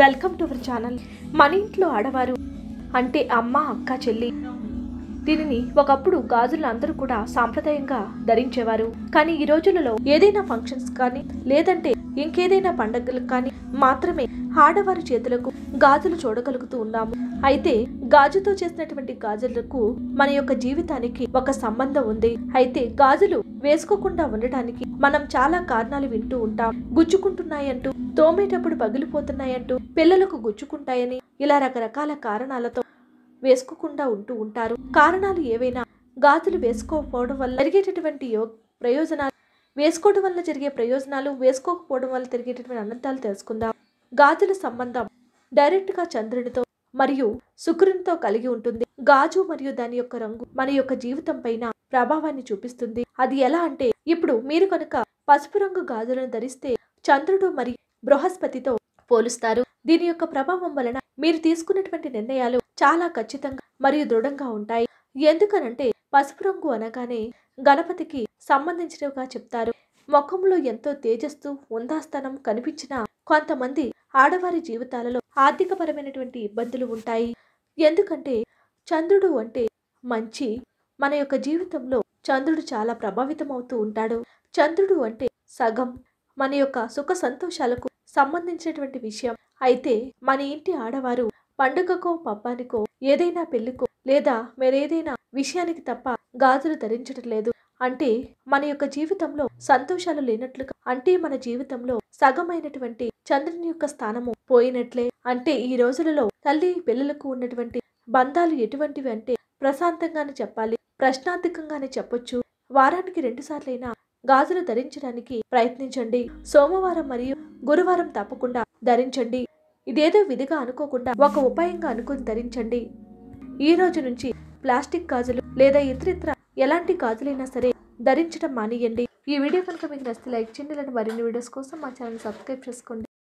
welcome to our channel మన ఇంట్లో ఆడవారు అంటే అమ్మ అక్క చెల్లి దీనిని ఒకప్పుడు గాజులు అందరూ కూడా సాంప్రదాయంగా ధరించేవారు కానీ ఈ రోజులలో ఏదైనా ఫంక్షన్స్ కానీ లేదంటే ఇంకేదైనా పండుగలకు కానీ మాత్రమే ఆడవారి చేతులకు గాజులు చూడగలుగుతూ ఉన్నాము అయితే గాజుతో చేసినటువంటి గాజులకు మన యొక్క జీవితానికి ఒక సంబంధం ఉంది అయితే గాజులు వేసుకోకుండా ఉండటానికి మనం చాలా కారణాలు వింటూ ఉంటాం గుచ్చుకుంటున్నాయంటూ తోమేటప్పుడు పగిలిపోతున్నాయంటూ పిల్లలకు గుచ్చుకుంటాయని ఇలా రకరకాల కారణాలతో వేసుకోకుండా ఉంటూ ఉంటారు కారణాలు ఏవైనా గాజులు వేసుకోకపోవడం వల్ల జరిగేటటువంటి ప్రయోజనాలు వేసుకోవడం వల్ల జరిగే ప్రయోజనాలు వేసుకోకపోవడం వల్ల జరిగేటటువంటి అనంతాలు తెలుసుకుందాం గాజుల సంబంధం డైరెక్ట్గా చంద్రుడితో మరియు శుక్రునితో కలిగి ఉంటుంది గాజు మరియు దాని యొక్క రంగు మన యొక్క జీవితం పైన ప్రభావాన్ని చూపిస్తుంది అది ఎలా అంటే ఇప్పుడు మీరు కనుక పసుపు రంగు గాజులను ధరిస్తే చంద్రుడు మరియు బృహస్పతితో పోలుస్తారు దీని యొక్క ప్రభావం వలన మీరు తీసుకున్నటువంటి నిర్ణయాలు చాలా ఖచ్చితంగా మరియు దృఢంగా ఉంటాయి ఎందుకనంటే పసుపు రంగు అనగానే గణపతికి సంబంధించినవిగా చెప్తారు ముఖంలో ఎంతో తేజస్సు ఉందాస్తనం కనిపించిన కొంతమంది ఆడవారి జీవితాలలో ఆర్థికపరమైనటువంటి ఇబ్బందులు ఉంటాయి ఎందుకంటే చంద్రుడు అంటే మంచి మన యొక్క జీవితంలో చంద్రుడు చాలా ప్రభావితం అవుతూ ఉంటాడు చంద్రుడు అంటే సగం మన యొక్క సుఖ సంతోషాలకు సంబంధించినటువంటి విషయం అయితే మన ఇంటి ఆడవారు పండుగకో పబ్బానికో ఏదైనా పెళ్లికో లేదా మరేదైనా విషయానికి తప్ప గాజులు ధరించడం లేదు అంటే మన యొక్క జీవితంలో సంతోషాలు లేనట్లుగా అంటే మన జీవితంలో సగమైనటువంటి చంద్రుని యొక్క స్థానము పోయినట్లే అంటే ఈ రోజులలో తల్లి పిల్లలకు ఉన్నటువంటి బంధాలు ఎటువంటివి అంటే ప్రశాంతంగానే చెప్పాలి ప్రశ్నార్థకంగానే చెప్పొచ్చు వారానికి రెండు సార్లైనా గాజులు ధరించడానికి ప్రయత్నించండి సోమవారం మరియు గురువారం తప్పకుండా ధరించండి ఇదేదో విధిగా అనుకోకుండా ఒక ఉపాయంగా అనుకుని ధరించండి ఈ రోజు నుంచి ప్లాస్టిక్ గాజులు లేదా ఇతరిత్ర ఎలాంటి గాజులైనా సరే ధరించడం మానియండి ఈ వీడియో కనుక మీకు నచ్చితే లైక్ చేయండి లేదా మరిన్ని వీడియోస్ కోసం మా ఛానల్ సబ్స్క్రైబ్ చేసుకోండి